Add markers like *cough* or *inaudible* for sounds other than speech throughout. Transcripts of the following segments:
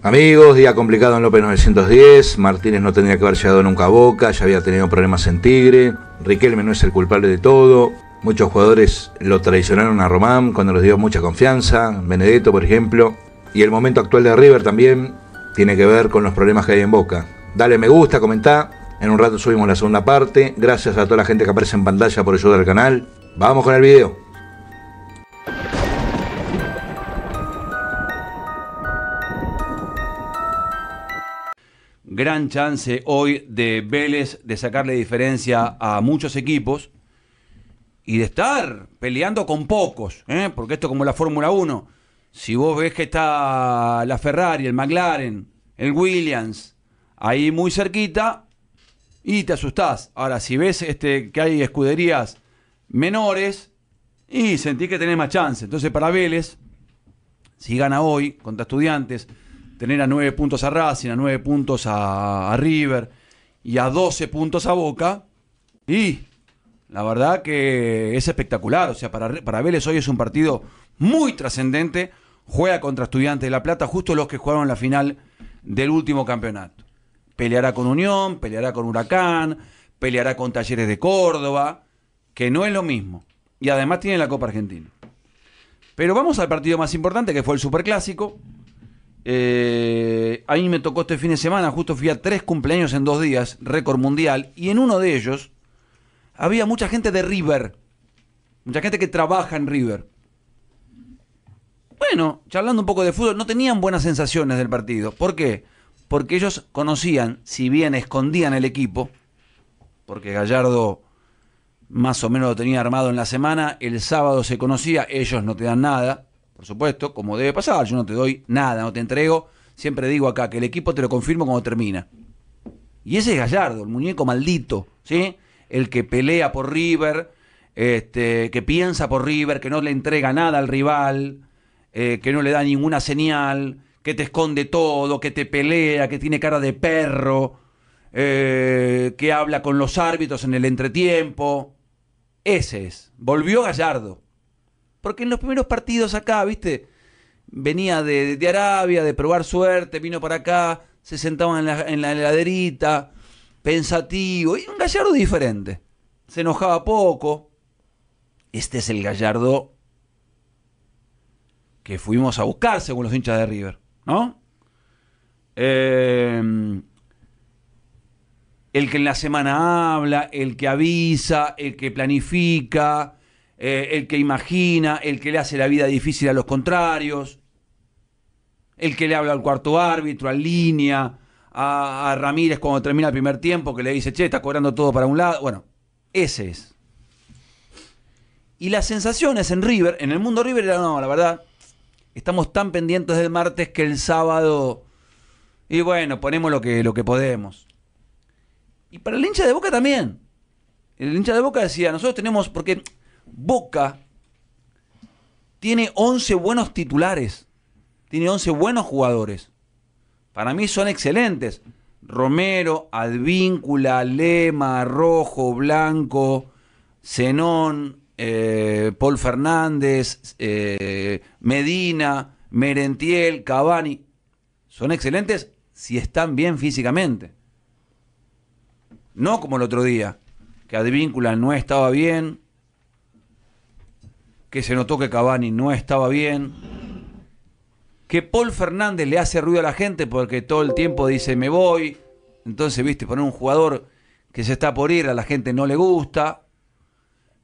Amigos, día complicado en López 910. Martínez no tendría que haber llegado nunca a Boca, ya había tenido problemas en Tigre. Riquelme no es el culpable de todo. Muchos jugadores lo traicionaron a Román cuando les dio mucha confianza. Benedetto, por ejemplo. Y el momento actual de River también tiene que ver con los problemas que hay en Boca. Dale me gusta, comentá. En un rato subimos la segunda parte. Gracias a toda la gente que aparece en pantalla por ayudar al canal. Vamos con el video. gran chance hoy de Vélez de sacarle diferencia a muchos equipos y de estar peleando con pocos, ¿eh? porque esto como la Fórmula 1, si vos ves que está la Ferrari, el McLaren, el Williams, ahí muy cerquita, y te asustás. Ahora, si ves este, que hay escuderías menores, y sentís que tenés más chance. Entonces, para Vélez, si gana hoy contra estudiantes, tener a nueve puntos a Racing, a 9 puntos a, River y a 12 puntos a Boca. Y la verdad que es espectacular. O sea, para, para Vélez hoy es un partido muy trascendente. Juega contra Estudiantes de La Plata, justo los que jugaron la final del último campeonato. Peleará con Unión, peleará con Huracán, peleará con Talleres de Córdoba, que no es lo mismo. Y además tiene la Copa Argentina. Pero vamos al partido más importante, que fue el Superclásico. Eh, a mí me tocó este fin de semana, justo fui a tres cumpleaños en dos días, récord mundial, y en uno de ellos había mucha gente de River, mucha gente que trabaja en River. Bueno, charlando un poco de fútbol, no tenían buenas sensaciones del partido. ¿Por qué? Porque ellos conocían, si bien escondían el equipo, porque Gallardo más o menos lo tenía armado en la semana, el sábado se conocía, ellos no te dan nada, por supuesto, como debe pasar. Yo no te doy nada, no te entrego. Siempre digo acá que el equipo te lo confirmo cuando termina. Y ese es Gallardo, el muñeco maldito, ¿sí? El que pelea por River, este, que piensa por River, que no le entrega nada al rival, eh, que no le da ninguna señal, que te esconde todo, que te pelea, que tiene cara de perro, eh, que habla con los árbitros en el entretiempo. Ese es. Volvió Gallardo. Porque en los primeros partidos acá, viste, venía de, Arabia, de probar suerte, vino para acá, se sentaba en la, heladerita, pensativo, y un gallardo diferente. Se enojaba poco. Este es el gallardo que fuimos a buscar, según los hinchas de River, ¿no? Em, el que en la semana habla, el que avisa, el que planifica, eh, el que imagina, el que le hace la vida difícil a los contrarios, el que le habla al cuarto árbitro, a línea, a, Ramírez cuando termina el primer tiempo, que le dice, che, está cobrando todo para un lado. Bueno, ese es. Y las sensaciones en River, en el mundo River no, la verdad, estamos tan pendientes del martes que el sábado... Y bueno, ponemos lo que, lo que podemos. Y para el hincha de boca también. El hincha de boca decía, nosotros tenemos, porque Boca tiene 11 buenos titulares, tiene 11 buenos jugadores. Para mí son excelentes. Romero, Advíncula, Lema, Rojo, Blanco, Zenón, eh, Paul Fernández, eh, Medina, Merentiel, Cavani. Son excelentes si están bien físicamente. No como el otro día, que Advíncula no estaba bien, que se notó que Cavani no estaba bien, que Paul Fernández le hace ruido a la gente porque todo el tiempo dice me voy, entonces, viste, poner un jugador que se está por ir, a la gente no le gusta.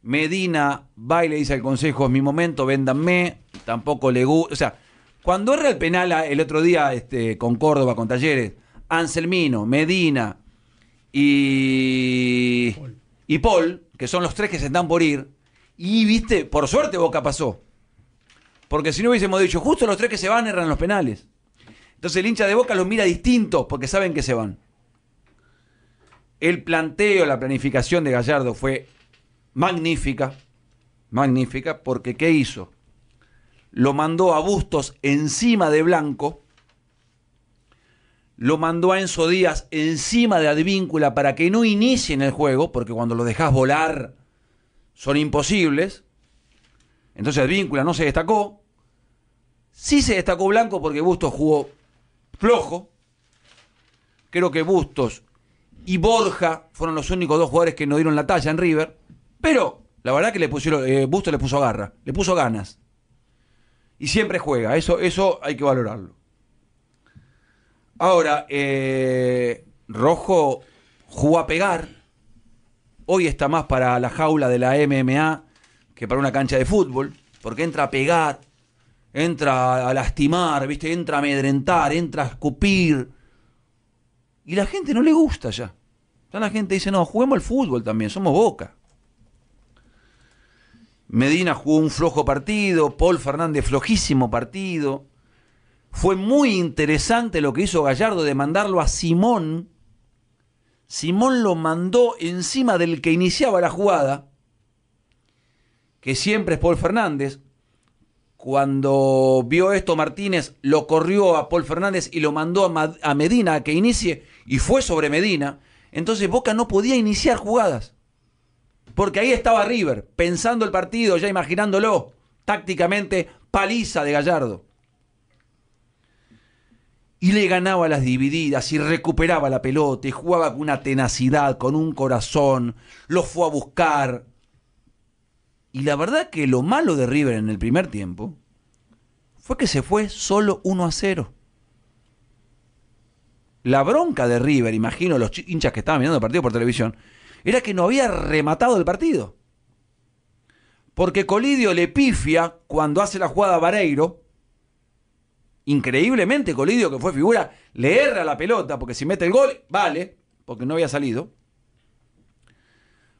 Medina va y le dice al consejo, es mi momento, véndanme, tampoco le gusta. O sea, cuando erra el penal ah, el otro día este, con Córdoba, con Talleres, Anselmino, Medina y, y Paul, que son los tres que se están por ir, y viste, por suerte Boca pasó. Porque si no hubiésemos dicho, justo los tres que se van erran los penales. Entonces el hincha de Boca los mira distintos porque saben que se van. El planteo, la planificación de Gallardo fue magnífica, magnífica, porque ¿qué hizo? Lo mandó a Bustos encima de Blanco, lo mandó a Enzo Díaz encima de Advíncula para que no inicien el juego, porque cuando lo dejas volar son imposibles. Entonces Víncula no se destacó. Sí se destacó Blanco porque Bustos jugó flojo. Creo que Bustos y Borja fueron los únicos dos jugadores que no dieron la talla en River. Pero la verdad que le pusieron, eh, Bustos le puso garra, le puso ganas. Y siempre juega, eso, eso hay que valorarlo. Ahora, eh, Rojo jugó a pegar, hoy está más para la jaula de la MMA que para una cancha de fútbol, porque entra a pegar, entra a lastimar, ¿viste? entra a amedrentar, entra a escupir. Y la gente no le gusta ya. Ya la gente dice, no, juguemos al fútbol también, somos boca. Medina jugó un flojo partido, Paul Fernández flojísimo partido. Fue muy interesante lo que hizo Gallardo de mandarlo a Simón Simón lo mandó encima del que iniciaba la jugada, que siempre es Paul Fernández. Cuando vio esto Martínez, lo corrió a Paul Fernández y lo mandó a, Medina a que inicie, y fue sobre Medina. Entonces Boca no podía iniciar jugadas. Porque ahí estaba River, pensando el partido, ya imaginándolo, tácticamente, paliza de Gallardo y le ganaba las divididas y recuperaba la pelota y jugaba con una tenacidad, con un corazón, lo fue a buscar. Y la verdad que lo malo de River en el primer tiempo fue que se fue solo 1 a 0. La bronca de River, imagino los hinchas que estaban mirando el partido por televisión, era que no había rematado el partido. Porque Colidio le pifia cuando hace la jugada a Vareiro, increíblemente Colidio, que fue figura, le erra la pelota, porque si mete el gol, vale, porque no había salido.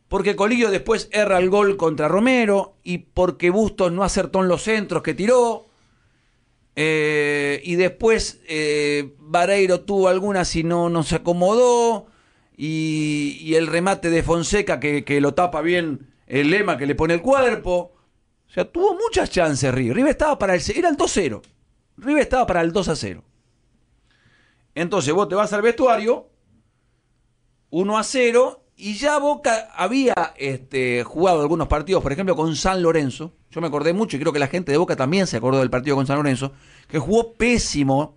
Porque Colidio después erra el gol contra Romero y porque Bustos no acertó en los centros que tiró. Eh, y después eh, Vareiro tuvo algunas y no, no se acomodó. Y, el remate de Fonseca que, lo tapa bien el lema que le pone el cuerpo. O sea, tuvo muchas chances Río. River estaba para el... Era el 2-0. River estaba para el 2 a 0. Entonces vos te vas al vestuario, 1 a 0, y ya Boca había este, jugado algunos partidos, por ejemplo, con San Lorenzo. Yo me acordé mucho y creo que la gente de Boca también se acordó del partido con San Lorenzo, que jugó pésimo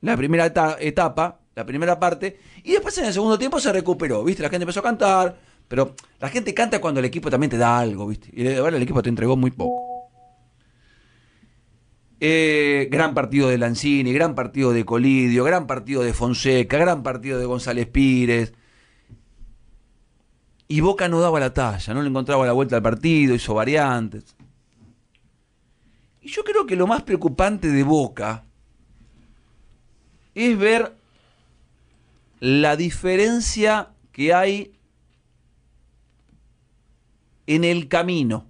la primera etapa, la primera parte, y después en el segundo tiempo se recuperó, ¿viste? La gente empezó a cantar, pero la gente canta cuando el equipo también te da algo, ¿viste? Y de el equipo te entregó muy poco. Eh, gran partido de Lanzini, gran partido de Colidio, gran partido de Fonseca, gran partido de González Pires. Y Boca no daba la talla, no le encontraba la vuelta al partido, hizo variantes. Y yo creo que lo más preocupante de Boca es ver la diferencia que hay en el camino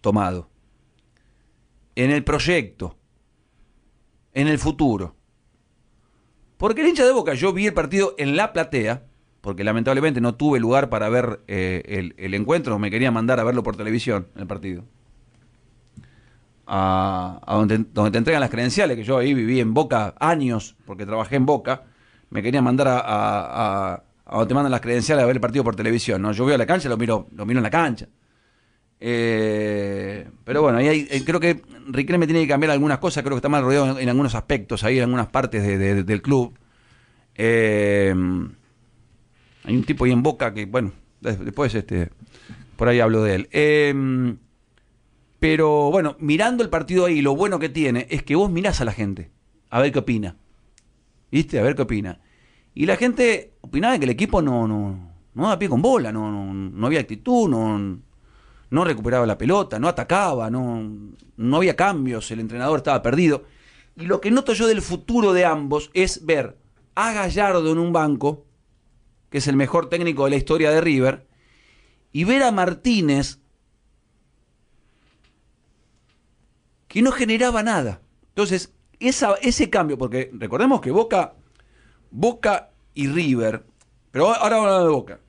tomado en el proyecto, en el futuro. Porque el hincha de Boca, yo vi el partido en la platea, porque lamentablemente no tuve lugar para ver eh, el, encuentro, me quería mandar a verlo por televisión, el partido. A, donde, te entregan las credenciales, que yo ahí viví en Boca años, porque trabajé en Boca, me quería mandar a, donde te mandan las credenciales a ver el partido por televisión. ¿no? Yo veo a la cancha, lo miro, lo miro en la cancha. Eh, pero bueno, ahí eh, creo que Riquelme tiene que cambiar algunas cosas, creo que está mal rodeado en, algunos aspectos, ahí en algunas partes del club. Eh, hay un tipo ahí en Boca que, bueno, después este, por ahí hablo de él. pero bueno, mirando el partido ahí, lo bueno que tiene es que vos mirás a la gente, a ver qué opina. ¿Viste? A ver qué opina. Y la gente opinaba que el equipo no, no, no da pie con bola, no, no, no había actitud, no no recuperaba la pelota, no atacaba, no, había cambios, el entrenador estaba perdido. Y lo que noto yo del futuro de ambos es ver a Gallardo en un banco, que es el mejor técnico de la historia de River, y ver a Martínez, que no generaba nada. Entonces, ese cambio, porque recordemos que Boca, Boca y River, pero ahora hablar de Boca,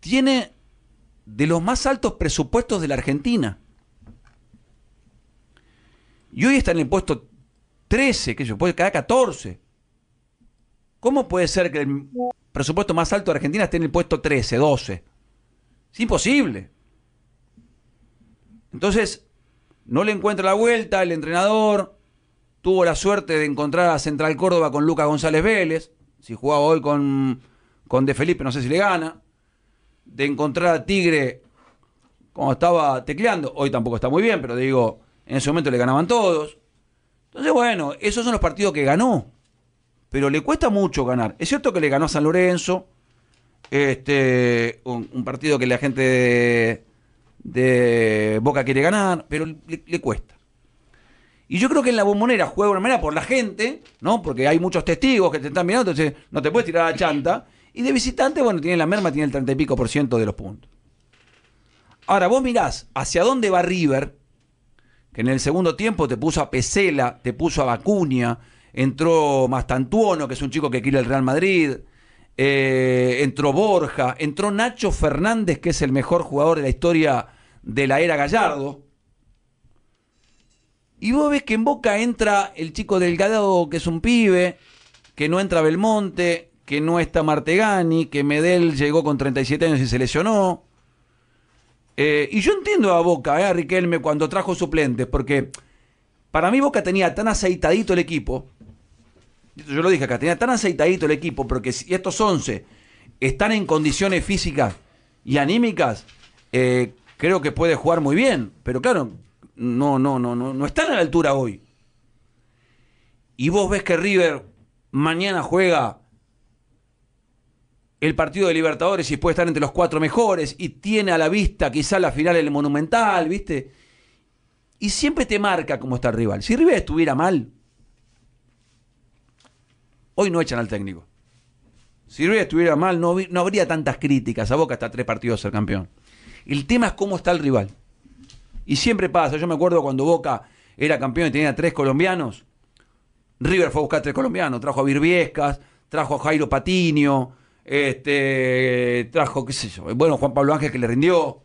tiene de los más altos presupuestos de la Argentina. Y hoy está en el puesto 13, que yo puede cada 14. ¿Cómo puede ser que el presupuesto más alto de Argentina esté en el puesto 13, 12? Es imposible. Entonces, no le encuentra la vuelta el entrenador. Tuvo la suerte de encontrar a Central Córdoba con Lucas González Vélez. Si jugaba hoy con, con De Felipe, no sé si le gana de encontrar a Tigre cuando estaba tecleando. Hoy tampoco está muy bien, pero digo, en ese momento le ganaban todos. Entonces, bueno, esos son los partidos que ganó. Pero le cuesta mucho ganar. Es cierto que le ganó a San Lorenzo, este, un, partido que la gente de, Boca quiere ganar, pero le, cuesta. Y yo creo que en la bombonera juega de una manera por la gente, ¿no? Porque hay muchos testigos que te están mirando, entonces no te puedes tirar a la chanta. Y de visitante, bueno, tiene la merma, tiene el 30 y pico por ciento de los puntos. Ahora, vos mirás hacia dónde va River, que en el segundo tiempo te puso a Pesela, te puso a Vacuña, entró Mastantuono, que es un chico que quiere el Real Madrid, eh, entró Borja, entró Nacho Fernández, que es el mejor jugador de la historia de la era Gallardo. Y vos ves que en Boca entra el chico Delgado, que es un pibe, que no entra Belmonte, que no está Martegani, que Medel llegó con 37 años y se lesionó. Eh, y yo entiendo a Boca, eh, a Riquelme, cuando trajo suplentes, porque para mí Boca tenía tan aceitadito el equipo, yo lo dije acá, tenía tan aceitadito el equipo, porque si estos 11 están en condiciones físicas y anímicas, eh, creo que puede jugar muy bien, pero claro, no, no, no, no, no están a la altura hoy. Y vos ves que River mañana juega el partido de Libertadores y puede estar entre los cuatro mejores y tiene a la vista quizá la final del Monumental, ¿viste? Y siempre te marca cómo está el rival. Si River estuviera mal, hoy no echan al técnico. Si River estuviera mal, no, habría tantas críticas. A Boca hasta tres partidos ser campeón. El tema es cómo está el rival. Y siempre pasa. Yo me acuerdo cuando Boca era campeón y tenía tres colombianos. River fue a buscar tres colombianos. Trajo a Virviescas, trajo a Jairo Patiño, este, trajo, qué sé yo. Bueno, Juan Pablo Ángel que le rindió.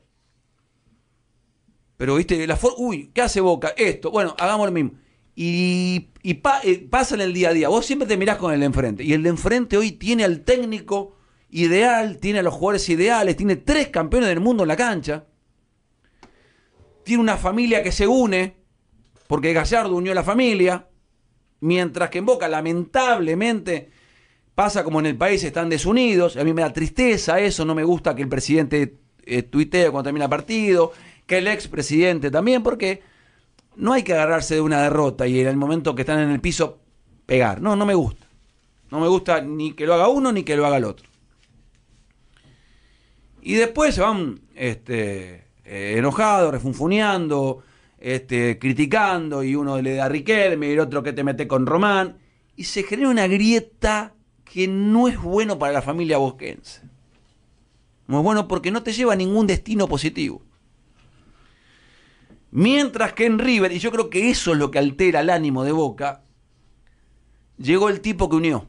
Pero, viste, la Uy, ¿qué hace Boca? Esto. Bueno, hagamos lo mismo. Y, y eh, pasa en el día a día. Vos siempre te mirás con el de enfrente. Y el de enfrente hoy tiene al técnico ideal, tiene a los jugadores ideales, tiene tres campeones del mundo en la cancha. Tiene una familia que se une, porque Gallardo unió a la familia. Mientras que en Boca, lamentablemente Pasa como en el país están desunidos, a mí me da tristeza eso, no me gusta que el presidente eh, tuitee cuando termina partido, que el expresidente también, porque no hay que agarrarse de una derrota y en el momento que están en el piso pegar. No, no me gusta. No me gusta ni que lo haga uno ni que lo haga el otro. Y después se van este, eh, enojados, refunfuneando, este, criticando, y uno le da a Riquelme y el otro que te mete con Román. Y se genera una grieta que no es bueno para la familia bosquense. No es bueno porque no te lleva a ningún destino positivo. Mientras que en River, y yo creo que eso es lo que altera el ánimo de Boca, llegó el tipo que unió.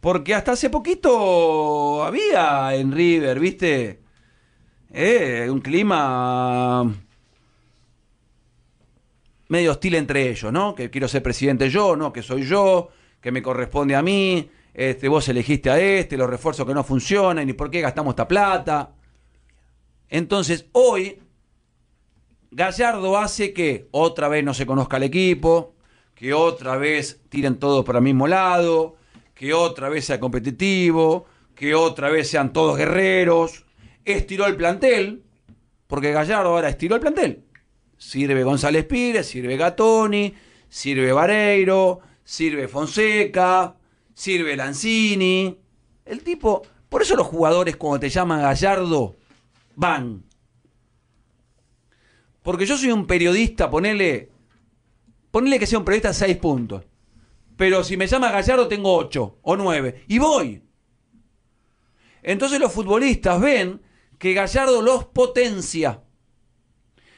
Porque hasta hace poquito había en River, ¿viste? Eh, un clima medio hostil entre ellos, ¿no? Que quiero ser presidente yo, no, que soy yo, que me corresponde a mí, este, vos elegiste a este, los refuerzos que no funcionan, y por qué gastamos esta plata. Entonces, hoy, Gallardo hace que otra vez no se conozca el equipo, que otra vez tiren todos para el mismo lado, que otra vez sea competitivo, que otra vez sean todos guerreros. Estiró el plantel, porque Gallardo ahora estiró el plantel. Sirve González Pires, sirve Gatoni, sirve Vareiro, sirve Fonseca, sirve Lanzini. El tipo, por eso los jugadores cuando te llaman Gallardo van. Porque yo soy un periodista, ponele, ponele que sea un periodista seis puntos. Pero si me llama Gallardo tengo ocho o 9 y voy. Entonces los futbolistas ven que Gallardo los potencia.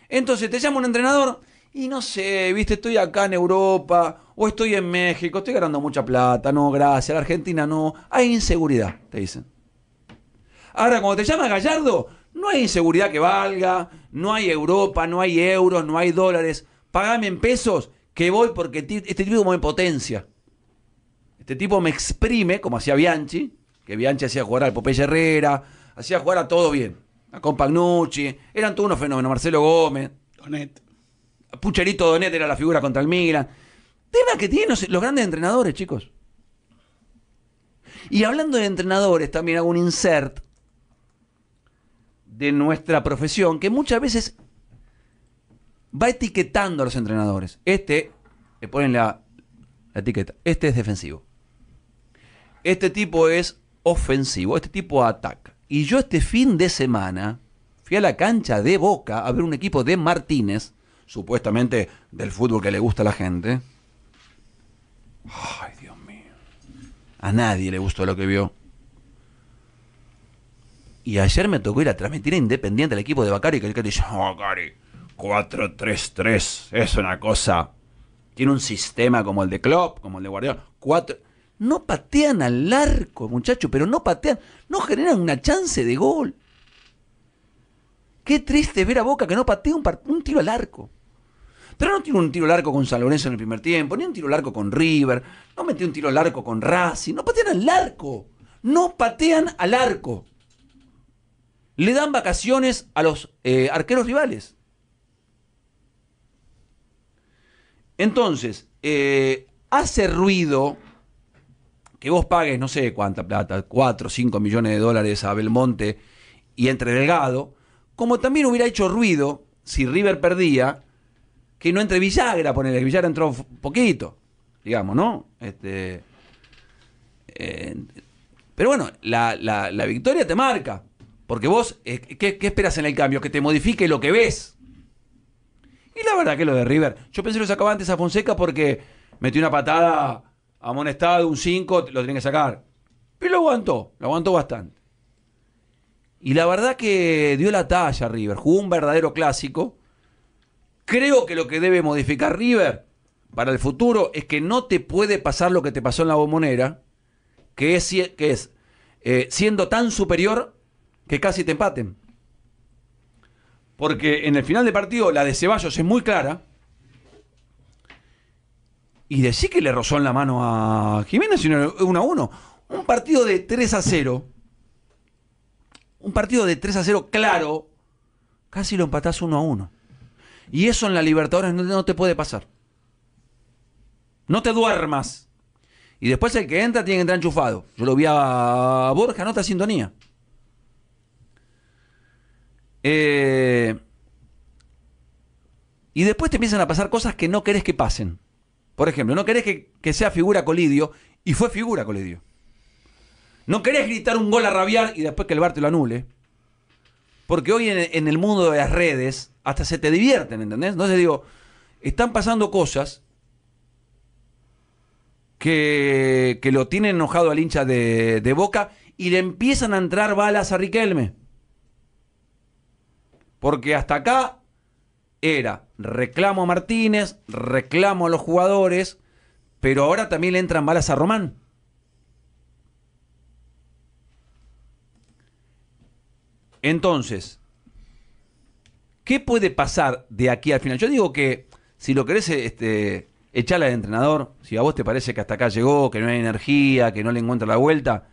Entonces te llama un entrenador y no sé, viste, estoy acá en Europa o estoy en México, estoy ganando mucha plata, no, gracias, la Argentina no, hay inseguridad, te dicen. Ahora, cuando te llama Gallardo, no hay inseguridad que valga, no hay Europa, no hay euros, no hay dólares, pagame en pesos que voy porque este tipo como me potencia. Este tipo me exprime, como hacía Bianchi, que Bianchi hacía jugar al Popeye Herrera, hacía jugar a todo bien. A Compagnucci, eran todos unos fenómenos. Marcelo Gómez. Donet. Pucherito Donet era la figura contra el Milan. Tema que tienen los, grandes entrenadores, chicos. Y hablando de entrenadores, también hago un insert de nuestra profesión que muchas veces va etiquetando a los entrenadores. Este, le ponen la, etiqueta, este es defensivo. Este tipo es ofensivo, este tipo ataca. Y yo este fin de semana fui a la cancha de Boca a ver un equipo de Martínez, supuestamente del fútbol que le gusta a la gente. Ay, Dios mío. A nadie le gustó lo que vio. Y ayer me tocó ir a transmitir a Independiente al equipo de Bacari, que el que dice, oh, 4-3-3, es una cosa. Tiene un sistema como el de Klopp, como el de Guardiola. Cuatro... No patean al arco, muchacho, pero no patean, no generan una chance de gol. Qué triste ver a Boca que no patea un tiro al arco. Pero no tiene un tiro largo con San Lorenzo en el primer tiempo, ni un tiro largo con River, no metió un tiro al arco con Racing, no patean al arco, no patean al arco. Le dan vacaciones a los eh, arqueros rivales. Entonces, eh, hace ruido que vos pagues no sé cuánta plata, 4 o 5 millones de dólares a Belmonte y entre Delgado, como también hubiera hecho ruido si River perdía que no entre Villagra, ponele, Villagra entró poquito, digamos, ¿no? Este, eh, pero bueno, la, victoria te marca, porque vos, eh, ¿qué, ¿qué, esperas en el cambio? Que te modifique lo que ves. Y la verdad que lo de River, yo pensé que lo sacaba antes a Fonseca porque metió una patada de un 5, lo tienen que sacar. Pero lo aguantó, lo aguantó bastante. Y la verdad que dio la talla River, jugó un verdadero clásico. Creo que lo que debe modificar River para el futuro es que no te puede pasar lo que te pasó en la bombonera, que es, que es eh, siendo tan superior que casi te empaten. Porque en el final de partido la de Ceballos es muy clara. Y decir que le rozó en la mano a Jiménez sino 1 a 1. Un partido de 3 a 0. Un partido de 3 a 0 claro. Casi lo empatás 1 a 1. Y eso en la Libertadores no, te puede pasar. No te duermas. Y después el que entra tiene que entrar enchufado. Yo lo vi a Borja, no otra sintonía. Eh, y después te empiezan a pasar cosas que no querés que pasen. Por ejemplo, no querés que, sea figura Colidio y fue figura Colidio. No querés gritar un gol a rabiar y después que el bar te lo anule. Porque hoy en el mundo de las redes hasta se te divierten, ¿entendés? Entonces digo, están pasando cosas que, que lo tienen enojado al hincha de, de Boca y le empiezan a entrar balas a Riquelme. Porque hasta acá era reclamo a Martínez, reclamo a los jugadores, pero ahora también le entran balas a Román. Entonces, ¿Qué puede pasar de aquí al final? Yo digo que si lo querés este, echarle al entrenador, si a vos te parece que hasta acá llegó, que no hay energía, que no le encuentra la vuelta,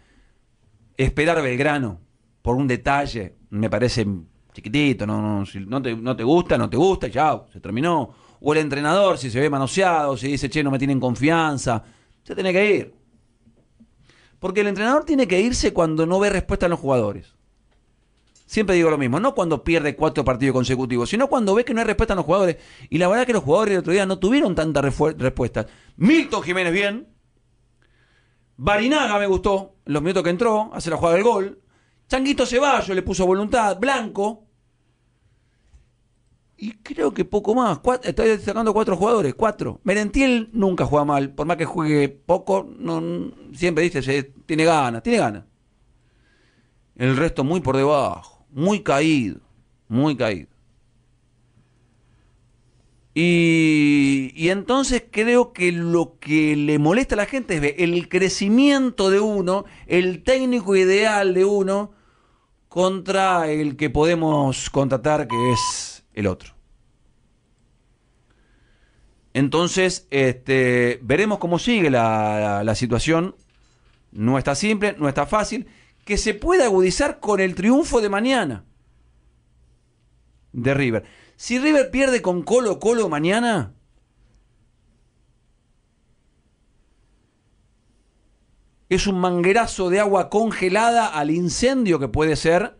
esperar Belgrano por un detalle, me parece chiquitito, no, no, te, gusta, no te gusta, ya, se terminó. O el entrenador, si se ve manoseado, si dice, che, no me tienen confianza, se tiene que ir. Porque el entrenador tiene que irse cuando no ve respuesta en los jugadores siempre digo lo mismo, no cuando pierde cuatro partidos consecutivos, sino cuando ve que no hay respuesta a los jugadores. Y la verdad es que los jugadores de otro día no tuvieron tantas respuestas. Milton Jiménez bien. Barinaga me gustó, los minutos que entró, hace la jugada del gol. Changuito Ceballos le puso voluntad, Blanco. Y creo que poco más. estoy cuatro jugadores, cuatro. Merentiel nunca juega mal, por más que juegue poco, no, siempre dice, tiene ganas, tiene ganas. El resto muy por debajo muy caído, muy caído. Y, entonces creo que lo que le molesta a la gente es el crecimiento de uno, el técnico ideal de uno, contra el que podemos contratar, que es el otro. Entonces, este, veremos cómo sigue la, la situación. No está simple, no está fácil que se puede agudizar con el triunfo de mañana de River. Si River pierde con Colo Colo mañana, es un manguerazo de agua congelada al incendio que puede ser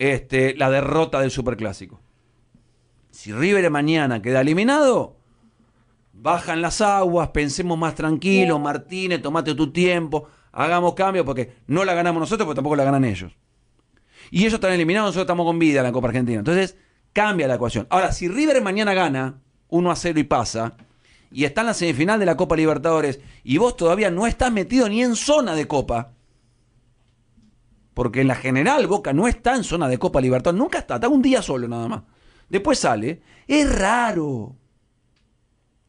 este, la derrota del Superclásico. Si River mañana queda eliminado, bajan las aguas, pensemos más tranquilo Martínez, tomate tu tiempo hagamos cambios porque no la ganamos nosotros, pero tampoco la ganan ellos. Y ellos están eliminados, nosotros estamos con vida en la Copa Argentina. Entonces, cambia la ecuación. Ahora, si River mañana gana 1 a 0 y pasa, y está en la semifinal de la Copa Libertadores, y vos todavía no estás metido ni en zona de Copa, porque en la general Boca no está en zona de Copa Libertadores, nunca está, está un día solo nada más. Después sale. Es raro.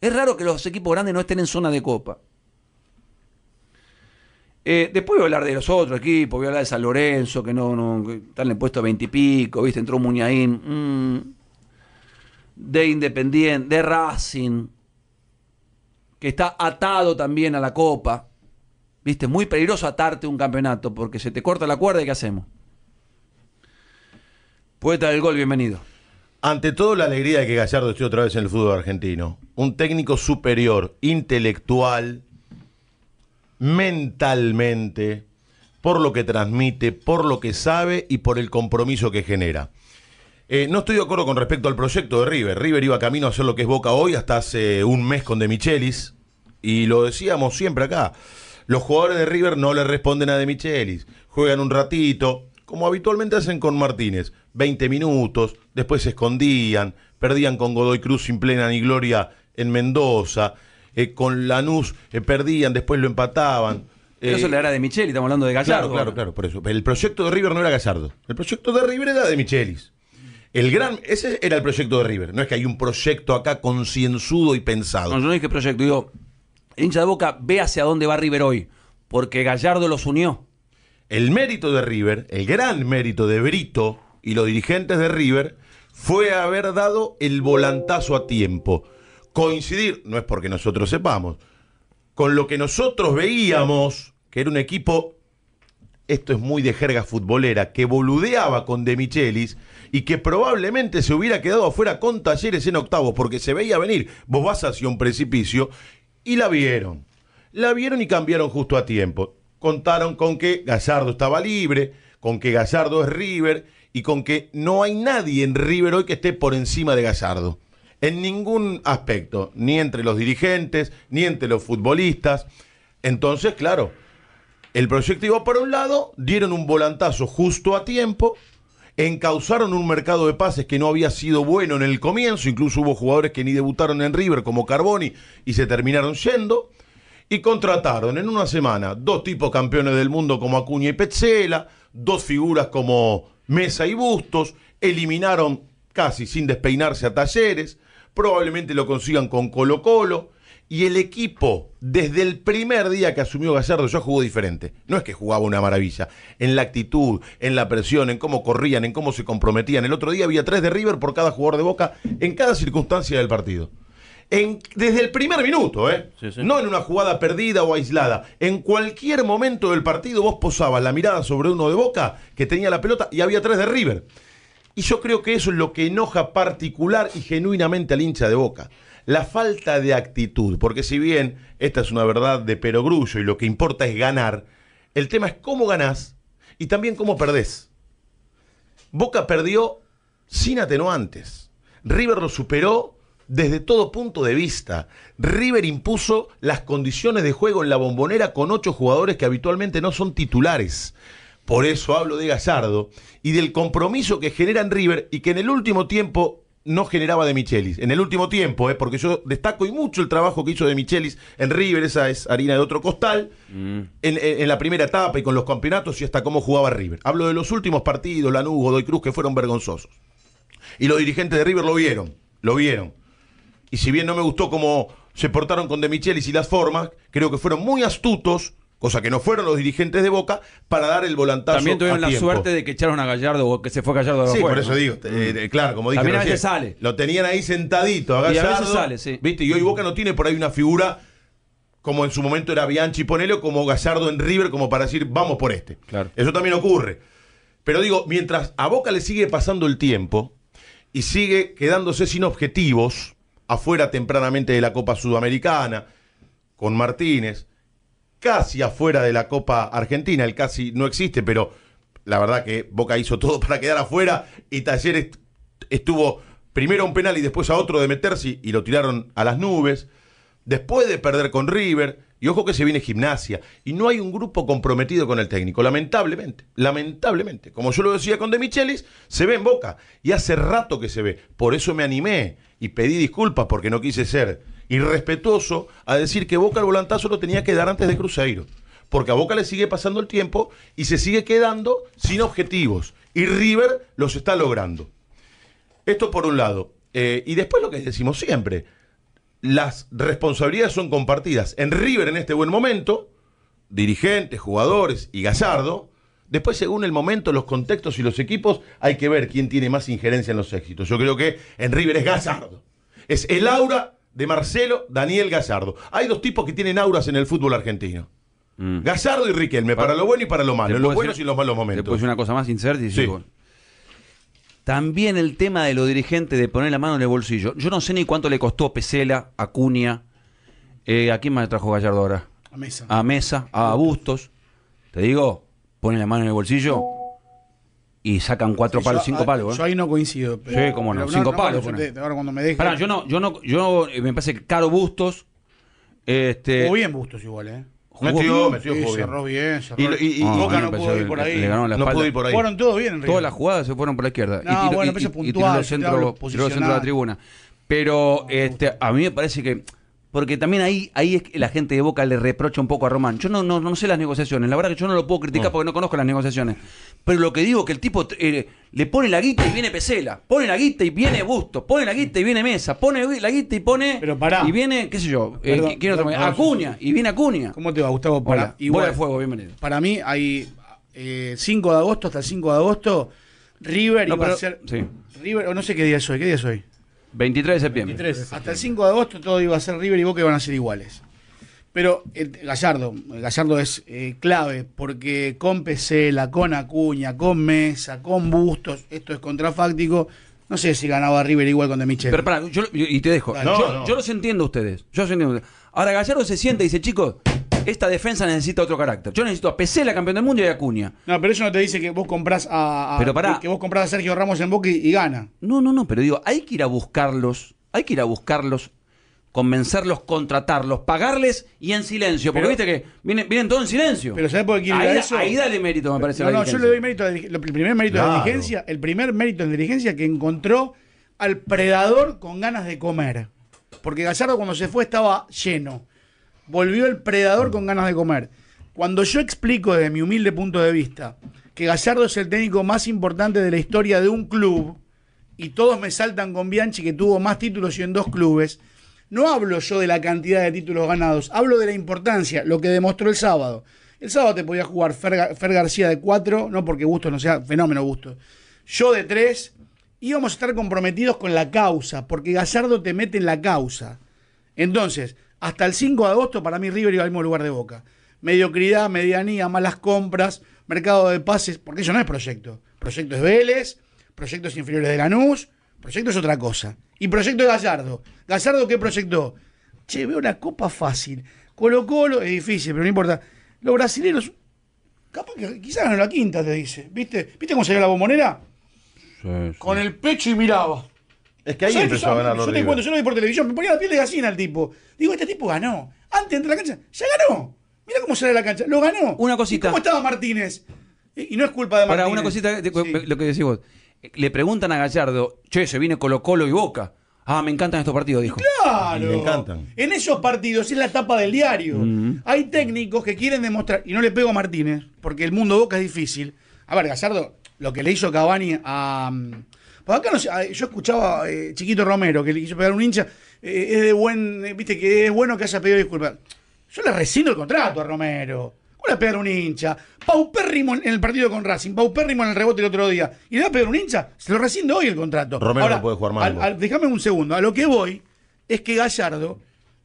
Es raro que los equipos grandes no estén en zona de Copa. Eh, después voy a hablar de los otros equipos, voy a hablar de San Lorenzo, que no, están en el puesto 20 y pico, ¿viste? Entró Muñaín. Mm. de Independiente, de Racing, que está atado también a la Copa. ¿Viste? Muy peligroso atarte un campeonato porque se te corta la cuerda y ¿qué hacemos? Poeta del gol, bienvenido. Ante todo, la alegría de que Gallardo esté otra vez en el fútbol argentino. Un técnico superior, intelectual, mentalmente, por lo que transmite, por lo que sabe y por el compromiso que genera. Eh, no estoy de acuerdo con respecto al proyecto de River. River iba camino a hacer lo que es Boca hoy hasta hace un mes con De Michelis. Y lo decíamos siempre acá. Los jugadores de River no le responden a De Michelis. Juegan un ratito, como habitualmente hacen con Martínez. 20 minutos, después se escondían, perdían con Godoy Cruz sin plena ni gloria en Mendoza. Eh, con Lanús eh, perdían, después lo empataban. eso eh, le era de Micheli, estamos hablando de Gallardo. Claro, claro, por eso. El proyecto de River no era Gallardo. El proyecto de River era de Michelis. El gran, ese era el proyecto de River. No es que hay un proyecto acá concienzudo y pensado. No, yo no dije proyecto, digo, hincha de boca, ve hacia dónde va River hoy, porque Gallardo los unió. El mérito de River, el gran mérito de Brito y los dirigentes de River, fue haber dado el volantazo a tiempo coincidir, no es porque nosotros sepamos, con lo que nosotros veíamos, que era un equipo, esto es muy de jerga futbolera, que boludeaba con De Michelis y que probablemente se hubiera quedado afuera con Talleres en octavos, porque se veía venir, vos vas hacia un precipicio, y la vieron. La vieron y cambiaron justo a tiempo. Contaron con que Gallardo estaba libre, con que Gallardo es River y con que no hay nadie en River hoy que esté por encima de Gallardo en ningún aspecto, ni entre los dirigentes, ni entre los futbolistas. Entonces, claro, el proyecto iba por un lado, dieron un volantazo justo a tiempo, encauzaron un mercado de pases que no había sido bueno en el comienzo, incluso hubo jugadores que ni debutaron en River como Carboni y se terminaron yendo, y contrataron en una semana dos tipos campeones del mundo como Acuña y Petzela, dos figuras como Mesa y Bustos, eliminaron casi sin despeinarse a Talleres, probablemente lo consigan con Colo Colo. Y el equipo, desde el primer día que asumió Gallardo, ya jugó diferente. No es que jugaba una maravilla. En la actitud, en la presión, en cómo corrían, en cómo se comprometían. El otro día había tres de River por cada jugador de Boca en cada circunstancia del partido. En, desde el primer minuto, ¿eh? no en una jugada perdida o aislada. En cualquier momento del partido vos posabas la mirada sobre uno de Boca que tenía la pelota y había tres de River. Y yo creo que eso es lo que enoja particular y genuinamente al hincha de Boca. La falta de actitud, porque si bien esta es una verdad de perogrullo y lo que importa es ganar, el tema es cómo ganás y también cómo perdés. Boca perdió sin atenuantes. River lo superó desde todo punto de vista. River impuso las condiciones de juego en la bombonera con ocho jugadores que habitualmente no son titulares. Por eso hablo de Gallardo y del compromiso que genera en River y que en el último tiempo no generaba de Michelis. En el último tiempo, eh, porque yo destaco y mucho el trabajo que hizo de Michelis en River, esa es harina de otro costal, mm. en, la primera etapa y con los campeonatos y hasta cómo jugaba River. Hablo de los últimos partidos, Lanugo, Doy Cruz, que fueron vergonzosos. Y los dirigentes de River lo vieron, lo vieron. Y si bien no me gustó cómo se portaron con de Michelis y las formas, creo que fueron muy astutos cosa que no fueron los dirigentes de Boca, para dar el volantazo. También tuvieron la suerte de que echaron a Gallardo o que se fue Gallardo a Sí, por eso digo, eh, mm. claro, como dije. También a sale. Lo tenían ahí sentadito a Gallardo. Y sale, sí. ¿viste? Y hoy Boca no tiene por ahí una figura como en su momento era Bianchi Ponelo, como Gallardo en River, como para decir, vamos por este. Claro. Eso también ocurre. Pero digo, mientras a Boca le sigue pasando el tiempo y sigue quedándose sin objetivos, afuera tempranamente de la Copa Sudamericana, con Martínez, casi afuera de la Copa Argentina. El casi no existe, pero la verdad que Boca hizo todo *laughs* para quedar afuera y Talleres estuvo primero a un penal y después a otro de meterse y lo tiraron a las nubes. Después de perder con River, y ojo que se viene gimnasia, y no hay un grupo comprometido con el técnico, lamentablemente, lamentablemente. Como yo lo decía con De Michelis, se ve en boca, y hace rato que se ve. Por eso me animé y pedí disculpas porque no quise ser irrespetuoso a decir que Boca el volantazo lo tenía que dar antes de Cruzeiro. Porque a Boca le sigue pasando el tiempo y se sigue quedando sin objetivos. Y River los está logrando. Esto por un lado. Eh, y después lo que decimos siempre, las responsabilidades son compartidas. En River en este buen momento, dirigentes, jugadores y Gazardo. Después, según el momento, los contextos y los equipos, hay que ver quién tiene más injerencia en los éxitos. Yo creo que en River es Gazardo. Es el aura de Marcelo Daniel Gallardo. Hay dos tipos que tienen auras en el fútbol argentino. Gasardo mm. Gallardo y Riquelme, para, lo bueno y para lo malo, los buenos y los malos momentos. Después una cosa más incierta y sí. También el tema de los dirigentes de poner la mano en el bolsillo. Yo no sé ni cuánto le costó Pesela, a eh, ¿a quién más trajo Gallardo ahora? A Mesa. A Mesa, a Bustos. Te digo, pone la mano en el bolsillo y sacan cuatro palos, cinco ah, palos. ¿eh? Yo ahí no coincido. Pero, sí, cómo no, cinco palos. ahora cuando me dejes. yo no, yo no, yo eh, me parece que Caro Bustos. Este, bien Bustos igual, ¿eh? metió, metió, cerró bien. Y, y, ah, Boca no pudo ir por ahí. no ir por ahí. Fueron todos bien, en Todas las jugadas se fueron por la izquierda. y, bueno, y, puntual, tiró el centro, tiró el centro de la tribuna. Pero este, a mí me parece que porque también ahí, ahí es que la gente de Boca le reprocha un poco a Román. Yo no, no, no sé las negociaciones, la verdad que yo no lo puedo criticar porque no conozco las negociaciones. Pero lo que digo es que el tipo eh, le pone la guita y viene Pesela, pone la guita y viene Busto, pone la guita y viene Mesa, pone la guita y pone. Y viene, qué sé yo, eh, Acuña, y viene Acuña. ¿Cómo te va, Gustavo? Para, igual, de fuego, bienvenido. Para mí, hay eh, 5 de agosto hasta el 5 de agosto, River y River, o no sé qué día es hoy, ¿qué día es hoy? 23 de septiembre. Hasta el 5 de agosto todo iba a ser River y Boca iban a ser iguales. Pero eh, Gallardo, eh, Gallardo es eh, clave porque con Pesela, con Acuña, con Mesa, con Bustos, esto es contrafáctico. No sé si ganaba River igual con De Michel. Pero pará, yo, y te dejo. yo, los entiendo ustedes. Yo los entiendo. Ahora Gallardo se sienta y dice, chicos, esta defensa necesita otro carácter. Yo necesito a la campeón del mundo, y a Acuña. No, pero eso no te dice que vos comprás a, que vos comprás a Sergio Ramos en Boca y, gana. No, no, no, pero digo, hay que ir a buscarlos, hay que ir a buscarlos, convencerlos, contratarlos, pagarles y en silencio, porque viste que vienen, todos en silencio. Pero sabés por qué ahí, eso? Ahí dale mérito, me parece. No, no, yo le doy mérito, el primer mérito de la el primer mérito de diligencia que encontró al predador con ganas de comer. Porque Gallardo cuando se fue estaba lleno volvió el predador con ganas de comer. Cuando yo explico desde mi humilde punto de vista que Gallardo es el técnico más importante de la historia de un club y todos me saltan con Bianchi que tuvo más títulos y en dos clubes, no hablo yo de la cantidad de títulos ganados, hablo de la importancia, lo que demostró el sábado. El sábado te podía jugar Fer, García de cuatro, no porque Gusto no sea fenómeno Gusto, yo de 3, íbamos a estar comprometidos con la causa, porque Gallardo te mete en la causa. Entonces, hasta el 5 de agosto, para mí, River iba al mismo lugar de Boca. Mediocridad, medianía, malas compras, mercado de pases, porque eso no es proyecto. Proyecto es Vélez, proyectos inferiores de Lanús, proyecto es otra cosa. Y proyecto de Gallardo. ¿Gallardo qué proyectó? Che, veo una copa fácil. Colo Colo, es difícil, pero no importa. Los brasileños, capaz que quizás en la quinta, te dice. ¿Viste? ¿Viste cómo salió la bombonera? Con el pecho y miraba. Es que ahí empezó a ganar yo, te cuento, yo no vi por televisión, me ponía la piel de gallina al tipo. Digo, este tipo ganó. Antes de la cancha, ya ganó. Mira cómo sale de la cancha, lo ganó. Una cosita. ¿Cómo estaba Martínez? Y, no es culpa de Martínez. Ahora, una cosita, lo que decís vos. Le preguntan a Gallardo, che, se viene Colo Colo y Boca. Ah, me encantan estos partidos, dijo. Claro. Me encantan. En esos partidos es la tapa del diario. Hay técnicos que quieren demostrar, y no le pego a Martínez, porque el mundo Boca es difícil. A ver, Gallardo, lo que le hizo Cavani a... Mm, no yo escuchaba a eh, Chiquito Romero que le quiso pegar un hincha, eh, es de buen, eh, viste, que es bueno que haya pedido disculpas. Yo le rescindo el contrato a Romero. ¿Cómo le va a pegar un hincha? Paupérrimo en el partido con Racing, Paupérrimo en el rebote el otro día. ¿Y le va a pegar un hincha? Se lo rescindo hoy el contrato. Romero Ahora, puede jugar Déjame un segundo. A lo que voy es que Gallardo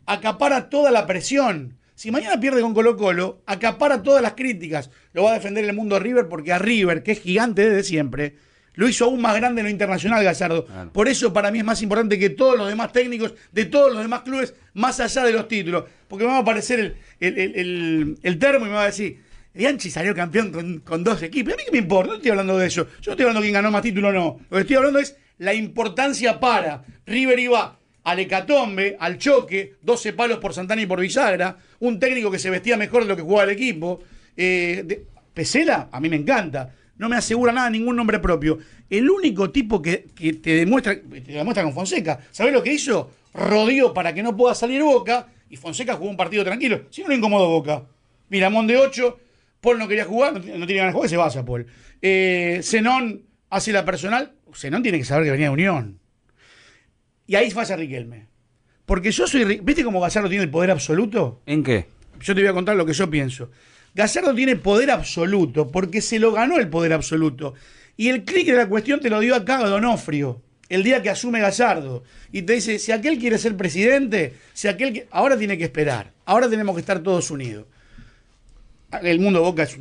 acapara toda la presión. Si mañana pierde con Colo Colo, acapara todas las críticas. Lo va a defender el mundo River porque a River, que es gigante desde siempre, lo hizo aún más grande en lo internacional, Gallardo. Por eso para mí es más importante que todos los demás técnicos de todos los demás clubes, más allá de los títulos. Porque me va a aparecer el, termo y me va a decir, Anchi salió campeón con, dos equipos. A mí qué me importa, no estoy hablando de eso. Yo no estoy hablando de quién ganó más títulos, no. Lo que estoy hablando es la importancia para River iba al hecatombe, al choque, 12 palos por Santana y por bisagra, un técnico que se vestía mejor de lo que jugaba el equipo. Eh, Pesela, a mí me encanta no me asegura nada ningún nombre propio. El único tipo que, te demuestra, te demuestra con Fonseca, ¿sabés lo que hizo? Rodeó para que no pueda salir Boca y Fonseca jugó un partido tranquilo, si no le incomodó Boca. Miramón de 8, Paul no quería jugar, no, tiene ganas de jugar, se vaya Paul. Eh, Zenón hace la personal, Zenón tiene que saber que venía de Unión. Y ahí falla Riquelme. Porque yo soy. ¿Viste cómo lo tiene el poder absoluto? ¿En qué? Yo te voy a contar lo que yo pienso. Gallardo tiene poder absoluto, porque se lo ganó el poder absoluto. Y el clic de la cuestión te lo dio acá Donofrio, el día que asume Gallardo. Y te dice, si aquel quiere ser presidente, si aquel... Ahora tiene que esperar, ahora tenemos que estar todos unidos. El mundo Boca es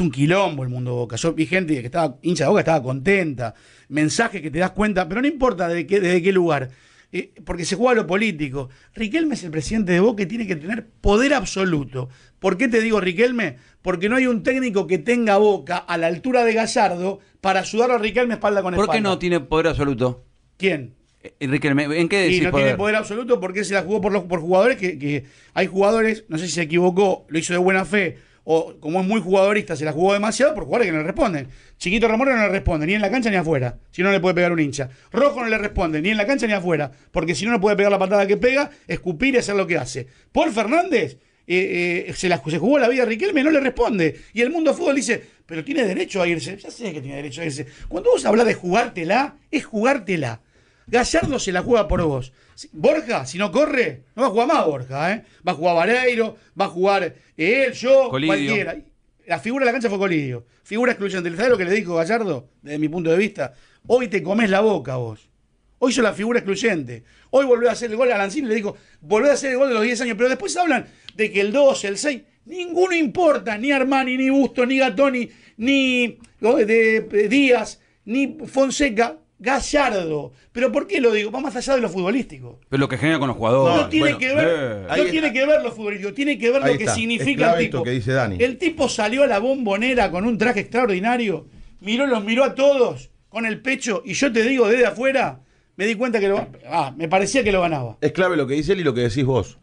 un, quilombo, el mundo Boca. Yo vi gente que estaba hincha de Boca, estaba contenta. Mensajes que te das cuenta, pero no importa de desde qué lugar porque se juega lo político. Riquelme es el presidente de Boca y tiene que tener poder absoluto. ¿Por qué te digo Riquelme? Porque no hay un técnico que tenga Boca a la altura de Gallardo para ayudar a Riquelme espalda con espalda. ¿Por qué no tiene poder absoluto? ¿Quién? Eh, eh, Riquelme, ¿en qué decir? Y no tiene poder absoluto porque se la jugó por, jugadores que, que hay jugadores, no sé si se equivocó, lo hizo de buena fe o como es muy jugadorista, se la jugó demasiado por jugadores que no le responden. Chiquito Ramón no le responde, ni en la cancha ni afuera, si no le puede pegar un hincha. Rojo no le responde, ni en la cancha ni afuera, porque si no, no puede pegar la patada que pega, escupir y hacer lo que hace. Paul Fernández eh, eh, se, la, se jugó la vida a Riquelme, no le responde. Y el mundo fútbol dice, pero tiene derecho a irse. Ya sé que tiene derecho a irse. Cuando vos hablas de jugártela, es jugártela. Gallardo se la juega por vos. Borja, si no corre, no va a jugar más Borja, ¿eh? Va a jugar Vareiro, va a jugar él, yo, cualquiera. La figura de la cancha fue Colidio. Figura excluyente. ¿Sabes lo que le dijo Gallardo? Desde mi punto de vista. Hoy te comes la boca vos. Hoy hizo la figura excluyente. Hoy volvió a hacer el gol a y Le dijo, volvió a hacer el gol de los 10 años. Pero después hablan de que el 2, el 6... Ninguno importa, ni Armani, ni Busto, ni Gattoni, ni eh, eh, Díaz, ni Fonseca Gallardo. Pero ¿por qué lo digo? Va más allá de lo futbolístico. Pero lo que genera con los jugadores. No tiene, que, ver, eh, no tiene que ver lo futbolístico, tiene que ver lo que significa el tipo. El tipo salió a la bombonera con un traje extraordinario, miró, los miró a todos con el pecho, y yo te digo desde afuera, me di cuenta que lo ah, me parecía que lo ganaba. Es clave lo que dice él y lo que decís vos.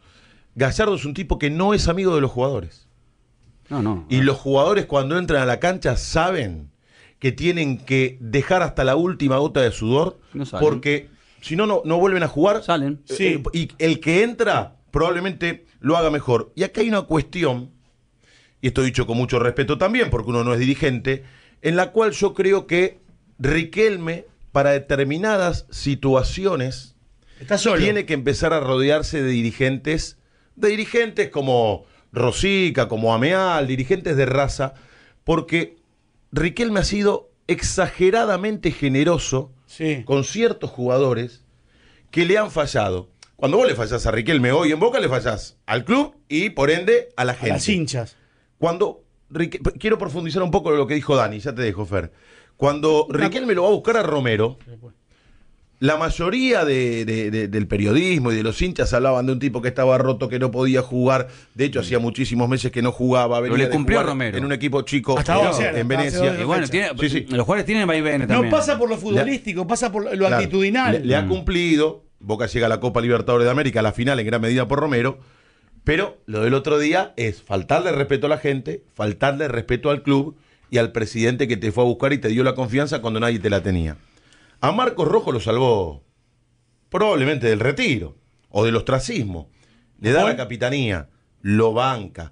Gallardo es un tipo que no es amigo de los jugadores. No, no. Y los jugadores cuando entran a la cancha saben que tienen que dejar hasta la última gota de sudor, porque si no, no vuelven a jugar. Salen. Eh, sí. Eh, y el que entra probablemente lo haga mejor. Y acá hay una cuestión, y esto dicho con mucho respeto también, porque uno no es dirigente, en la cual yo creo que Riquelme, para determinadas situaciones, Está tiene que empezar a rodearse de dirigentes, de dirigentes como Rosica, como Ameal, dirigentes de raza, porque Riquelme ha sido exageradamente generoso con ciertos jugadores que le han fallado. Cuando vos le fallás a Riquelme hoy en Boca, le fallás al club y por ende a la gente. A las hinchas. Cuando quiero profundizar un poco en lo que dijo Dani, ya te dejo, Fer. Cuando Riquelme lo va a buscar a Romero, pues la mayoría del periodismo y de los hinchas hablaban de un tipo que estaba roto, que no podía jugar. De hecho, mm. hacía muchísimos meses que no jugaba. Pero le cumplió Romero. En un equipo chico en, Venecia. los jugadores tienen No pasa por lo futbolístico, pasa por lo actitudinal. Le, le ha cumplido. Boca llega a la Copa Libertadores de América, a la final en gran medida por Romero. Pero lo del otro día es faltarle respeto a la gente, faltarle respeto al club y al presidente que te fue a buscar y te dio la confianza cuando nadie te la tenía. A Marcos Rojo lo salvó probablemente del retiro o del ostracismo. Le da la capitanía, lo banca.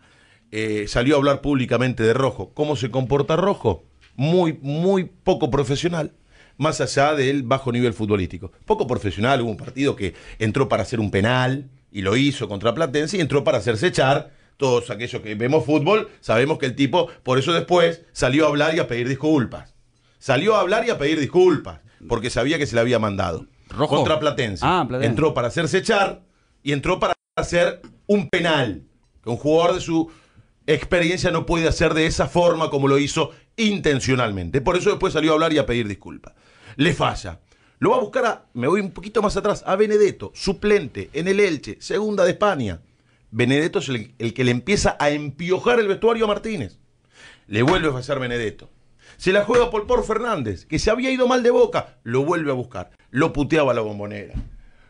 Eh, salió a hablar públicamente de Rojo. ¿Cómo se comporta Rojo? Muy, muy poco profesional, más allá del bajo nivel futbolístico. Poco profesional, hubo un partido que entró para hacer un penal y lo hizo contra Platense y entró para hacerse echar. Todos aquellos que vemos fútbol sabemos que el tipo, por eso después, salió a hablar y a pedir disculpas. Salió a hablar y a pedir disculpas porque sabía que se le había mandado. Contra ah, Platense. Entró para hacerse echar y entró para hacer un penal. Que un jugador de su experiencia no puede hacer de esa forma como lo hizo intencionalmente. Por eso después salió a hablar y a pedir disculpas. Le falla. Lo va a buscar a, me voy un poquito más atrás, a Benedetto, suplente, en el Elche, segunda de España. Benedetto es el, el que le empieza a empiojar el vestuario a Martínez. Le vuelve a fallar Benedetto. Se la juega por por Fernández, que se había ido mal de boca, lo vuelve a buscar. Lo puteaba la bombonera.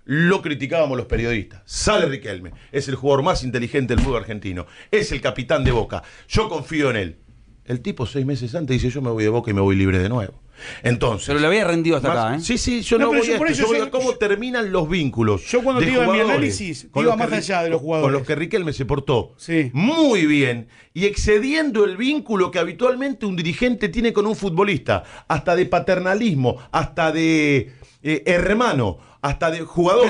Lo criticábamos los periodistas. Sale Riquelme. Es el jugador más inteligente del fútbol argentino. Es el capitán de Boca. Yo confío en él. El tipo seis meses antes dice yo me voy de Boca y me voy libre de nuevo. Entonces. Pero le había rendido hasta acá, ¿eh? Sí, sí, yo no, voy a, este, yo cómo terminan los vínculos. Yo cuando te iba a mi análisis, iba más allá de los jugadores. Con los que Riquelme se portó sí. muy bien y excediendo el vínculo que habitualmente un dirigente tiene con un futbolista, hasta de paternalismo, hasta de eh, hermano, hasta de jugador.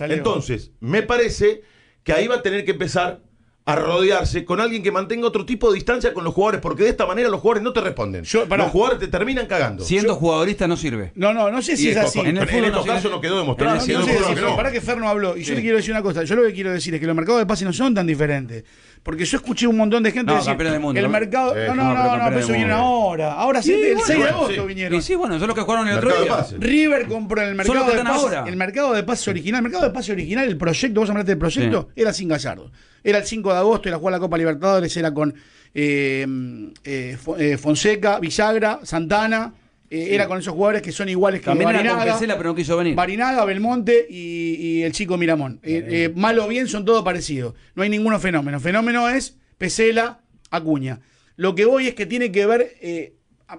Entonces, me parece que ahí va a tener que empezar a rodearse con alguien que mantenga otro tipo de distancia con los jugadores, porque de esta manera los jugadores no te responden. los jugadores te terminan cagando. Siendo jugadorista no sirve. No, no, no sé si es así. En, el en este no quedó demostrado. No, Para que Ferno habló. Y yo le quiero decir una cosa. Yo lo que quiero decir es que los mercados de pase no son tan diferentes. Porque yo escuché un montón de gente decir, el mercado, no, no, no, no, pero eso vienen ahora. Ahora sí, el 6 de agosto vinieron. Y sí, bueno, son los que jugaron el otro día. River compró el mercado de pases, el mercado de pases original, el mercado de pases original, el proyecto, vos hablaste del proyecto, era sin Gallardo. Era el 5 de agosto, era jugar la Copa Libertadores, era con eh, eh, eh Fonseca, Villagra, Santana, eh, era con esos jugadores que son iguales que Barinaga. Pesela, pero no Belmonte y, el chico Miramón. Eh, eh, Malo o bien son todos parecidos. No hay ninguno fenómeno. Fenómeno es Pesela, Acuña. Lo que voy es que tiene que ver.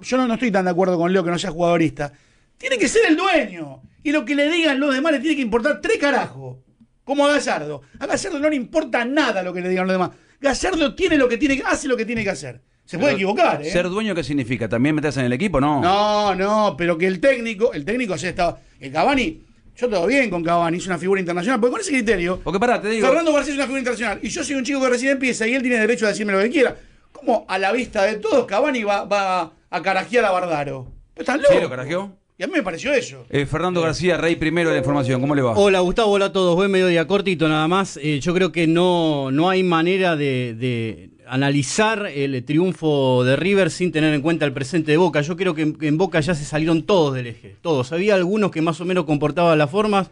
yo no, estoy tan de acuerdo con Leo que no sea jugadorista. Tiene que ser el dueño. Y lo que le digan los demás le tiene que importar tres carajos. Como a Gallardo. A Gallardo no le importa nada lo que le digan los demás. Gallardo tiene lo que tiene, hace lo que tiene que hacer. Se puede equivocar, ¿eh? ¿Ser dueño qué significa? ¿También meterse en el equipo? No. No, no, pero que el técnico, el técnico se estaba. El Cavani, yo todo bien con Cavani, es una figura internacional. Porque con ese criterio. Porque pará, te digo. Fernando García es una figura internacional. Y yo soy un chico que recién empieza y él tiene derecho a decirme lo que quiera. ¿Cómo a la vista de todos Cavani va, a carajear a Bardaro? Pues ¿Estás loco? ¿Sí lo carajeó? Y a mí me pareció eso. Eh, Fernando García, rey primero de la información, ¿cómo le va? Hola Gustavo, hola a todos. Buen día cortito nada más. Eh, yo creo que no, no hay manera de analizar el triunfo de River sin tener en cuenta el presente de Boca. Yo creo que en, Boca ya se salieron todos del eje, todos. Había algunos que más o menos comportaban las formas.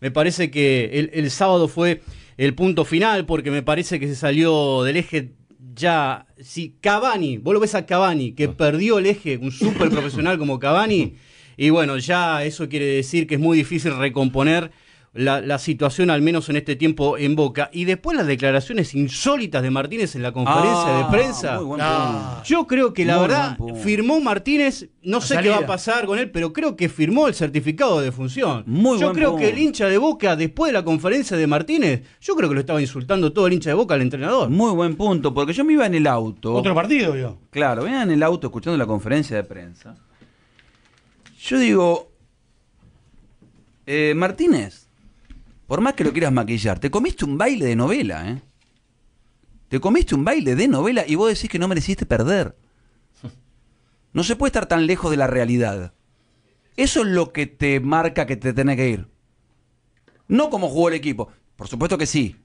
Me parece que el, sábado fue el punto final porque me parece que se salió del eje ya. Si Cavani, vos lo ves a Cavani, que ah. perdió el eje, un súper profesional como Cavani, y bueno, ya eso quiere decir que es muy difícil recomponer la, situación, al menos en este tiempo, en Boca. Y después las declaraciones insólitas de Martínez en la conferencia ah, de prensa. Ah. yo creo que la verdad firmó Martínez, no sé qué va a pasar con él, pero creo que firmó el certificado de función. Muy yo creo que el hincha de Boca, después de la conferencia de Martínez, yo creo que lo estaba insultando todo el hincha de Boca al entrenador. Muy buen punto, porque yo me iba en el auto. Otro partido yo. Claro, venía en el auto escuchando la conferencia de prensa. Yo digo, eh, Martínez, por más que lo quieras maquillar, te comiste un baile de novela, ¿eh? Te comiste un baile de novela y vos decís que no mereciste perder. No se puede estar tan lejos de la realidad. Eso es lo que te marca que te tenés que ir. No como jugó el equipo. Por supuesto que sí.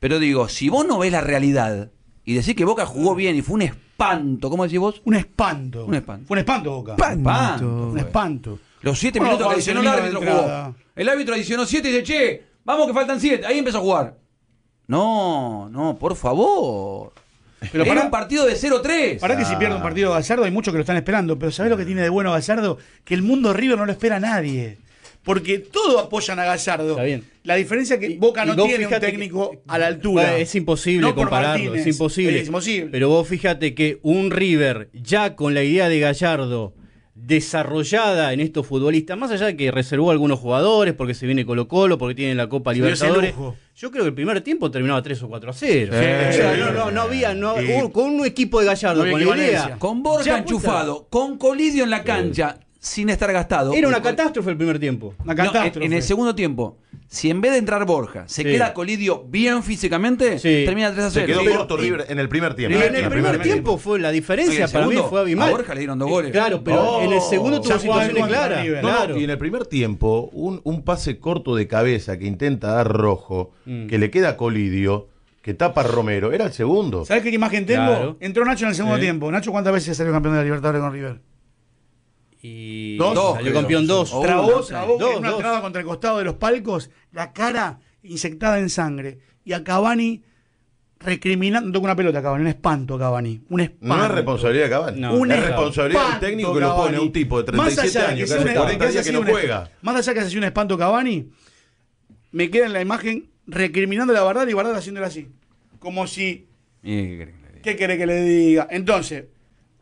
Pero digo, si vos no ves la realidad y decís que Boca jugó bien y fue un espanto, ¿cómo decís vos? Un espanto. Un espanto. Fue un espanto, Boca. Espanto. espanto. Un espanto. Los siete minutos que adicionó el árbitro jugó. El árbitro adicionó siete y dice, che, Vamos que faltan siete. Ahí empezó a jugar. No, no, por favor. Pero para, un partido de 0-3. Para que si pierde un partido Gallardo, hay muchos que lo están esperando. Pero ¿sabés lo que tiene de bueno Gallardo? Que el mundo River no lo espera a nadie. Porque todos apoyan a Gallardo. Está bien. La diferencia es que Boca no tiene un técnico eh, a la altura. Es imposible compararlo, es imposible. es imposible. Pero vos fíjate que un River ya con la idea de Gallardo desarrollada en estos futbolistas, más allá de que reservó algunos jugadores porque se viene Colo Colo, porque tiene la Copa Libertadores, yo creo que el primer tiempo terminaba 3 o 4 a 0. no, había, con un equipo de Gallardo, con con Borja enchufado, con Colidio en la cancha, sin estar gastado. Era una catástrofe el primer tiempo. Una catástrofe. en, el segundo tiempo, si en vez de entrar Borja, se queda Colidio bien físicamente, termina 3 a 0. Se quedó corto River en el primer tiempo. Ah, en el, primer, tiempo, fue la diferencia. para mí fue abismal A Borja le dieron dos goles. Claro, pero en el segundo tuvo situaciones claras. no, claro. Y en el primer tiempo, un, un, pase corto de cabeza que intenta dar rojo, mm. que le queda a Colidio que tapa Romero. Era el segundo. ¿Sabes qué imagen tengo? Entró Nacho en el segundo tiempo. Nacho, ¿cuántas veces salió campeón de la Libertadores con River? dos, salió campeón dos. dos. Trabó, una entrada traba contra el costado de los palcos, la cara insectada en sangre. Y a Cavani recriminando, no toca una pelota Cavani, un espanto a Cavani, un espanto. No es responsabilidad de Cavani, una es responsabilidad del técnico que lo pone un tipo de 37 años que, que, que, que no juega. Más allá que se hace un espanto Cavani, me queda en la imagen recriminando la verdad y verdad haciéndola así. Como si... ¿Qué quiere que le diga? Entonces,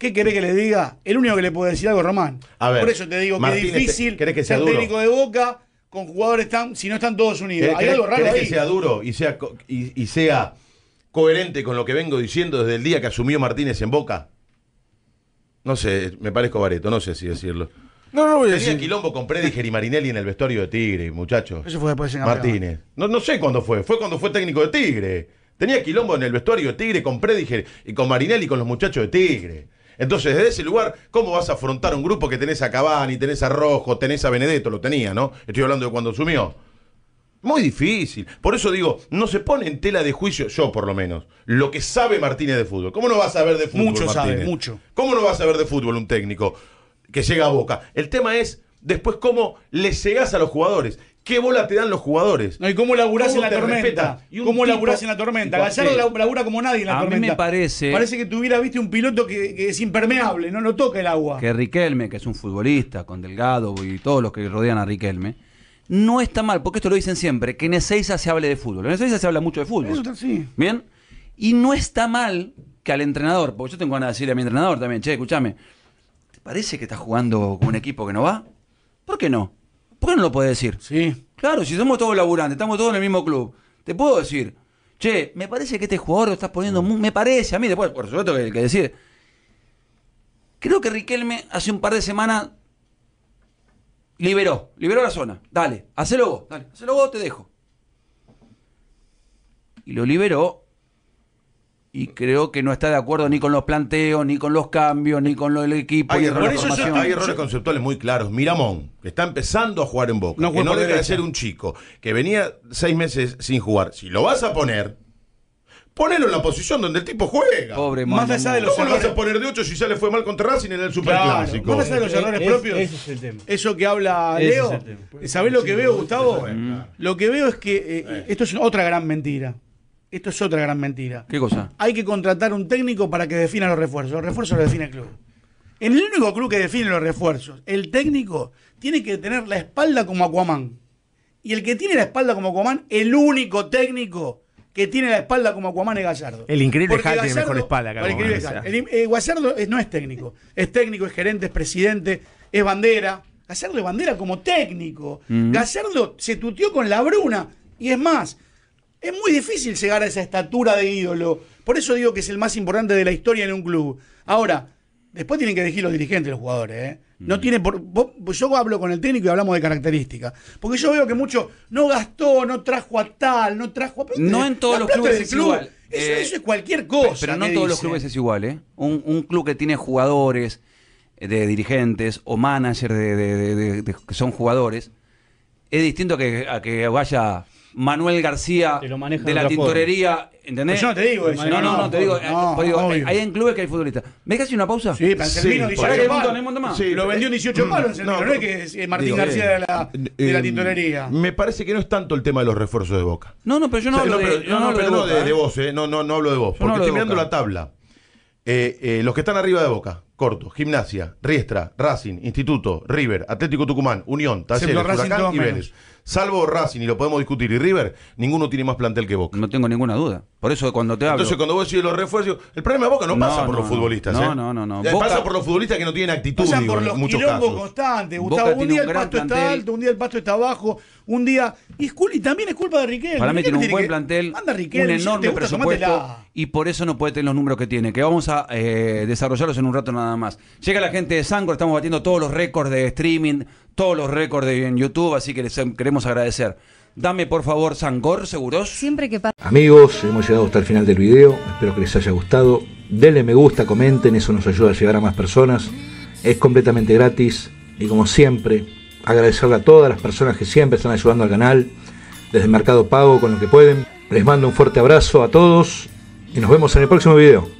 ¿Qué querés que le diga? El único que le puede decir algo Román. Por eso te digo que es difícil ser técnico de boca con jugadores tan, si no están todos unidos. ¿Querés, que sea duro y sea, y, sea coherente con lo que vengo diciendo desde el día que asumió Martínez en boca? No sé, me parezco bareto, no sé si decirlo. No, no voy a Tenía quilombo con Prediger y Marinelli en el vestuario de Tigre, muchachos. Eso fue después de Martínez. No, no sé cuándo fue. Fue cuando fue técnico de Tigre. Tenía quilombo en el vestuario de Tigre con Prediger y con Marinelli y con los muchachos de Tigre. Entonces, desde ese lugar, ¿cómo vas a afrontar un grupo que tenés a y tenés a Rojo, tenés a Benedetto? Lo tenía, ¿no? Estoy hablando de cuando asumió. Muy difícil. Por eso digo, no se pone en tela de juicio, yo por lo menos, lo que sabe Martínez de fútbol. ¿Cómo no vas a saber de fútbol? Mucho sabe, mucho. ¿Cómo no vas a saber de fútbol un técnico que llega a boca? El tema es después cómo le llegas a los jugadores. ¿Qué bola te dan los jugadores? No, y cómo laburás en la tormenta. ¿Y ¿Cómo laburás en la tormenta? Gallardo labura como nadie en la tormenta. A mí me parece. Parece que tuviera, viste, un piloto que, es impermeable, no lo toca el agua. Que Riquelme, que es un futbolista, con Delgado y todos los que rodean a Riquelme, no está mal, porque esto lo dicen siempre, que en Ezeiza se hable de fútbol. En Ezeiza se habla mucho de fútbol. sí. Bien. Y no está mal que al entrenador, porque yo tengo ganas de decirle a mi entrenador también, che, escúchame, ¿te parece que estás jugando con un equipo que no va? ¿Por qué no? ¿Por qué no lo puede decir? Sí. Claro, si somos todos laburantes, estamos todos en el mismo club. Te puedo decir, che, me parece que este jugador lo estás poniendo mm. muy. Me parece, a mí después, por supuesto que, que decir. Creo que Riquelme hace un par de semanas liberó, liberó la zona. Dale, hacelo vos, dale, hacelo vos, te dejo. Y lo liberó y creo que no está de acuerdo ni con los planteos, ni con los cambios, ni con lo del equipo. Hay, errores, conceptuales muy claros. Miramón, que está empezando a jugar en Boca, no que no debe de ser un chico, que venía seis meses sin jugar. Si lo vas a poner, ponelo en la posición donde el tipo juega. Pobre Más allá de los ¿Cómo lo vas a poner de ocho si ya le fue mal contra Racing en el Superclásico? Más allá de los errores propios. Eso que habla Leo. ¿Sabés lo que veo, Gustavo? Lo que veo es que eh, esto es otra gran mentira. Esto es otra gran mentira. ¿Qué cosa? Hay que contratar un técnico para que defina los refuerzos. Los refuerzos los define el club. En el único club que define los refuerzos, el técnico tiene que tener la espalda como Aquaman. Y el que tiene la espalda como Aquaman, el único técnico que tiene la espalda como Aquaman es Gallardo. El increíble Jal tiene mejor espalda que El, eh, Gallardo no es técnico. Es técnico, es gerente, es presidente, es bandera. Gallardo es bandera como técnico. Mm. Gallardo se tuteó con la Bruna. Y es más, es muy difícil llegar a esa estatura de ídolo. Por eso digo que es el más importante de la historia en un club. Ahora, después tienen que elegir los dirigentes, los jugadores. ¿eh? No mm. tiene por, pues yo hablo con el técnico y hablamos de características. Porque yo veo que mucho no gastó, no trajo a tal, no trajo a. No este, en todos los clubes es igual. Eso, eh, es cualquier cosa. Pero no en todos los clubes es igual. ¿eh? Un, club que tiene jugadores, eh, de dirigentes o managers de, que son jugadores, es distinto que, a que vaya Manuel García de la tintorería, ¿entendés? yo no te digo eso. No, no, no, te digo. Eh, hay en clubes que hay futbolistas. ¿Me dejas una pausa? Sí, Pancelmino, sí, 18 palos. Sí, lo vendió 18 mm, palos no, no, es que Martín García de la, eh, tintorería. me parece que no es tanto el tema de los refuerzos de Boca. No, no, pero yo no hablo de No, de ¿eh? vos, ¿eh? No, no, no hablo de vos. Porque estoy mirando la tabla. los que están arriba de Boca, corto, Gimnasia, Riestra, Racing, Instituto, River, Atlético Tucumán, Unión, Talleres, Huracán y Vélez salvo Racing, y lo podemos discutir, y River, ninguno tiene más plantel que Boca. No tengo ninguna duda. Por eso cuando te hablo... Entonces cuando vos decís los refuerzos, el problema de Boca no, pasa por los futbolistas. ¿eh? No, no, no. no. Eh, pasa por los futbolistas que no tienen actitud, pasa por los en constantes. un día el pasto está alto, un día el pasto está abajo, un día... Y, también es culpa de Riquelme. Para mí tiene un buen plantel, un enorme presupuesto, y por eso no puede tener los números que tiene, que vamos a eh, desarrollarlos en un rato nada más. Llega la gente de Sangor, estamos batiendo todos los récords de streaming, todos los récords en YouTube, así que les queremos agradecer. Dame por favor Sangor, seguros. Amigos, hemos llegado hasta el final del video. Espero que les haya gustado. Denle me gusta, comenten, eso nos ayuda a llegar a más personas. Es completamente gratis. Y como siempre, agradecerle a todas las personas que siempre están ayudando al canal, desde el Mercado Pago con lo que pueden. Les mando un fuerte abrazo a todos y nos vemos en el próximo video.